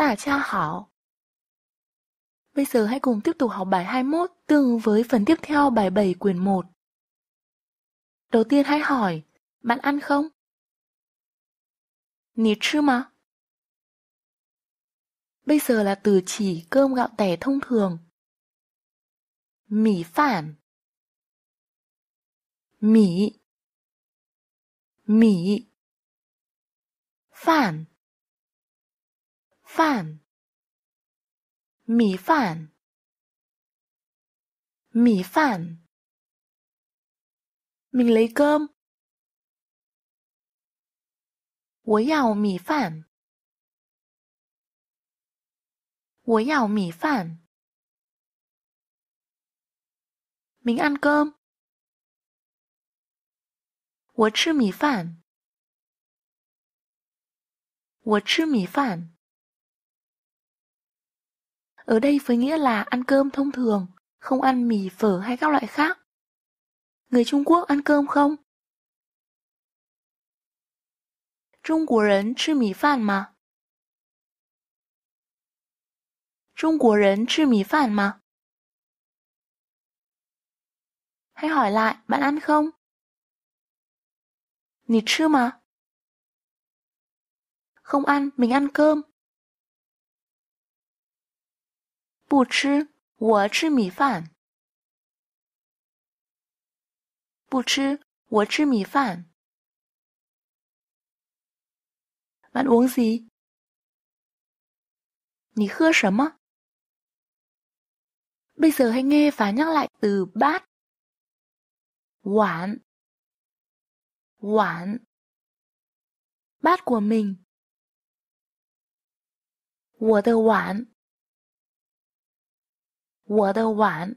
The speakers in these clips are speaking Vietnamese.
Tả cha hảo. Bây giờ hãy cùng tiếp tục học bài 21 tương với phần tiếp theo bài 7 quyển 1. Đầu tiên hãy hỏi, bạn ăn không? Nì chứ mà. Bây giờ là từ chỉ cơm gạo tẻ thông thường. Mì phản. Mì. Mì. Phản 饭，米饭，米饭。米雷哥，我要米饭，我要米饭。明安哥，我吃米饭，我吃米饭。Ở đây với nghĩa là ăn cơm thông thường, không ăn mì phở hay các loại khác. Người Trung Quốc ăn cơm không? Trung Quốc Quốc 人吃米饭吗？中国人吃米饭吗？Hãy hỏi lại, bạn ăn không? Nịt chưa mà. Không ăn, mình ăn cơm. 不吃，我吃米饭。不吃，我吃米饭。Bạn uống gì? 你喝什么? Bây giờ hãy nghe và nhắc lại từ bát. Quản. Quản. Bát của mình. 我的碗我的碗。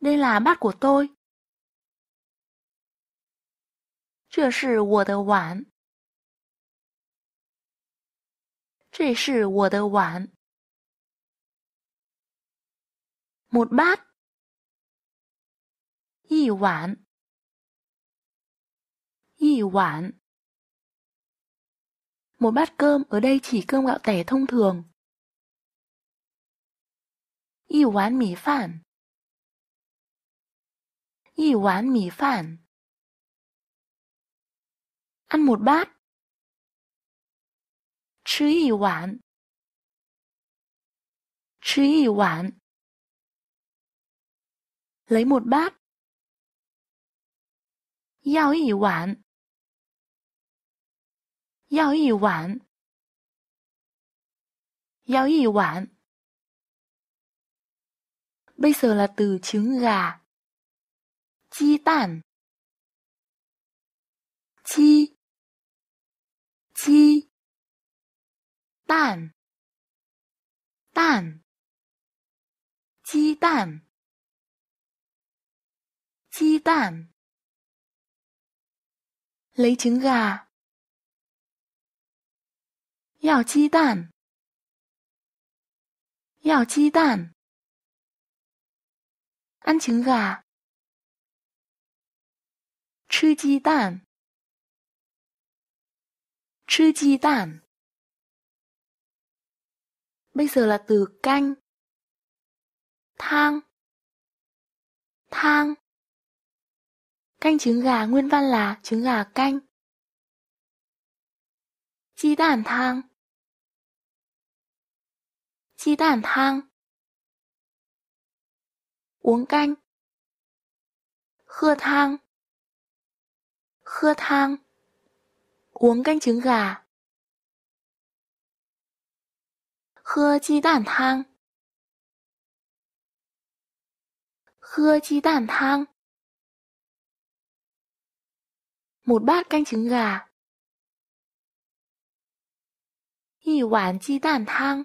Đây là bát của tôi. 这是我的碗。这是我的碗。một bát. 一碗。一碗。Một bát cơm ở đây chỉ cơm gạo tẻ thông thường. 一碗米饭，一碗米饭。ăn một bát. Chứ y wán. Chứ y wán. Lấy một bát. Yào y wán. Yào y wán. Yào y wán bây giờ là từ trứng gà. Chi tản Chi Chi Tản Tản Chi tản Chi tản Lấy trứng gà. Yào chi tản Yào chi tản ăn trứng gà. Chứ 鸡蛋. Chứ 鸡蛋. Bây giờ là từ canh. Thang. Thang. Canh trứng gà nguyên văn là trứng gà canh. Chi đàn thang. Chi đàn thang uống canh. hơ thang hơ thang Uống canh trứng gà. hơ chi đản thang Khưa chi đản thang Một bát canh trứng gà. 一碗鸡蛋汤。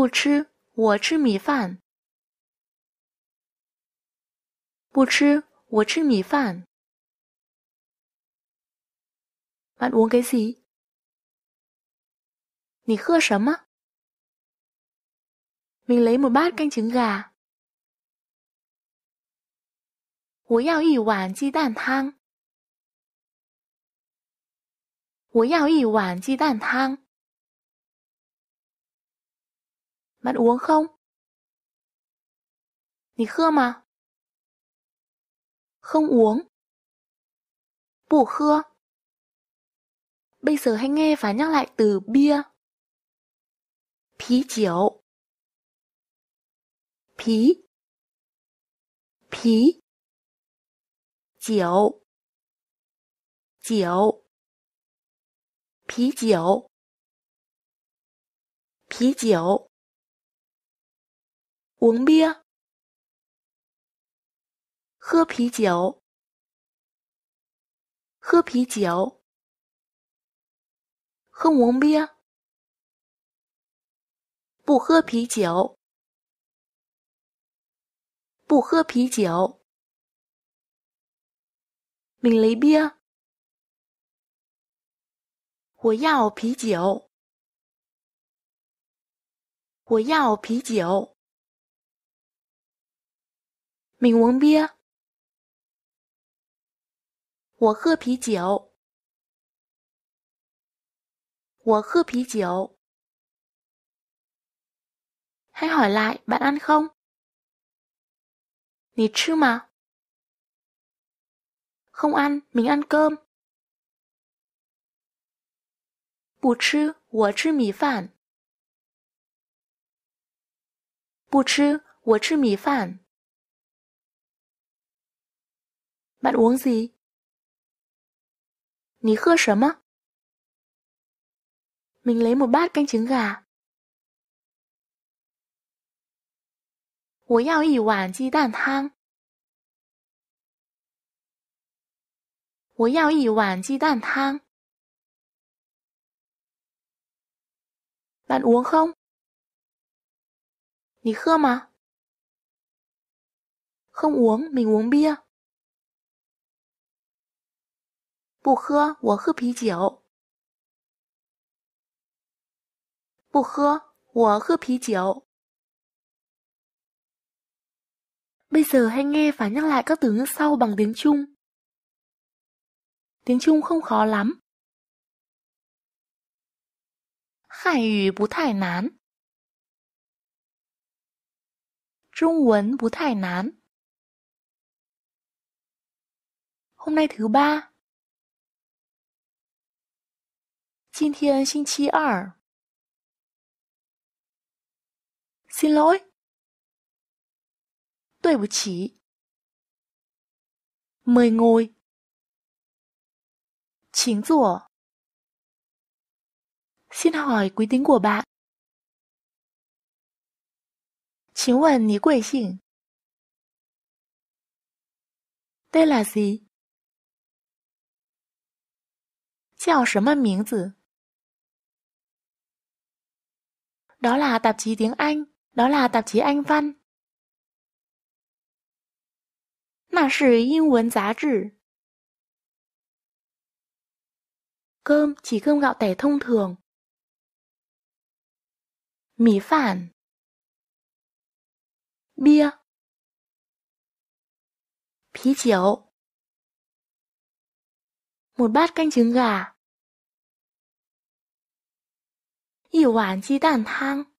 不吃，我吃米饭。不吃，我吃米饭。bạn uống cái gì？你喝什么？mình lấy một bát canh trứng gà。我要一碗鸡蛋汤。我要一碗鸡蛋汤。Bạn uống không? Nghỉ khưa mà. Không uống. Bù khưa. Bây giờ hãy nghe và nhắc lại từ bia. Phí chiếu. Phí. Phí. Chiếu. Chiếu. Phí chiếu. Phí chiếu. 文冰，喝啤酒，喝啤酒，喝文冰，不喝啤酒，不喝啤酒，米雷冰，我要啤酒，我要啤酒。闵文彪，我喝啤酒。我喝啤酒。还 hỏi lại bạn ăn không？你吃吗？Không ăn, mình ăn cơm。不吃，我吃米饭。不吃，我吃米饭。Bạn uống gì? Ní khưa sớm Mình lấy một bát canh trứng gà. Tôi yào yì wàn chi đàn thang. Tôi yào yì wàn chi đàn thang. Bạn uống không? Ní khưa mà. Không uống, mình uống bia. 不喝，我喝啤酒。不喝，我喝啤酒. Bây giờ hãy nghe và nhắc lại các từ ngữ sau bằng tiếng Trung. Tiếng Trung không khó lắm. Hải ngữ bú thải nán. Trung Quấn bú thải nán. Hôm nay thứ ba, 今天星期二。xin loi，对不起。mời ngồi，chỉnh rửa。xin hỏi quý tính của bạn，请问你贵姓？delacy，叫什么名字？đó là tạp chí tiếng Anh, đó là tạp chí Anh văn. 那是英文杂志。Cơm chỉ cơm gạo tẻ thông thường. Mì phản. Bia. Pí chiếu. Một bát canh trứng gà. 一碗鸡蛋汤。